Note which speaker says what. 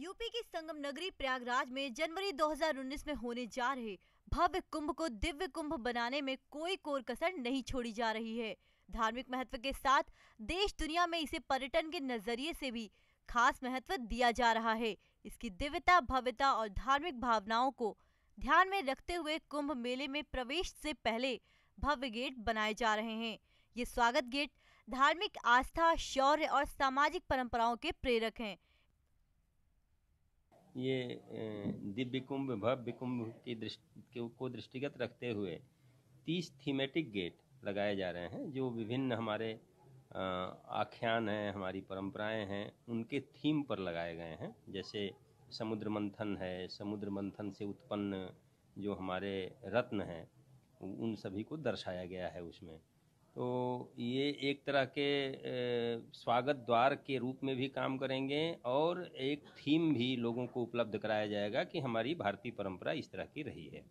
Speaker 1: UP की संगम नगरी प्रयागराज में जनवरी 2019 में होने जा रहे भव्य कुंभ को दिव्य कुंभ बनाने में कोई कोर कसर नहीं छोड़ी जा रही है धार्मिक महत्व के साथ देश दुनिया में इसे पर्यटन के नजरिए से भी खास महत्व दिया जा रहा है इसकी दिव्यता भव्यता और धार्मिक भावनाओं को ध्यान में रखते हुए कुंभ मेले में प्रवेश से पहले भव्य गेट बनाए जा रहे हैं ये स्वागत गेट धार्मिक आस्था शौर्य और सामाजिक परंपराओं के प्रेरक हैं
Speaker 2: ये दिव्य कुंभ भव्य कुंभ की दृष्टि को दृष्टिगत रखते हुए तीस थीमेटिक गेट लगाए जा रहे हैं जो विभिन्न हमारे आख्यान हैं हमारी परंपराएं हैं उनके थीम पर लगाए गए हैं जैसे समुद्र मंथन है समुद्र मंथन से उत्पन्न जो हमारे रत्न हैं उन सभी को दर्शाया गया है उसमें तो ये एक तरह के स्वागत द्वार के रूप में भी काम करेंगे और एक थीम भी लोगों को उपलब्ध कराया जाएगा कि हमारी भारतीय परंपरा इस तरह की रही है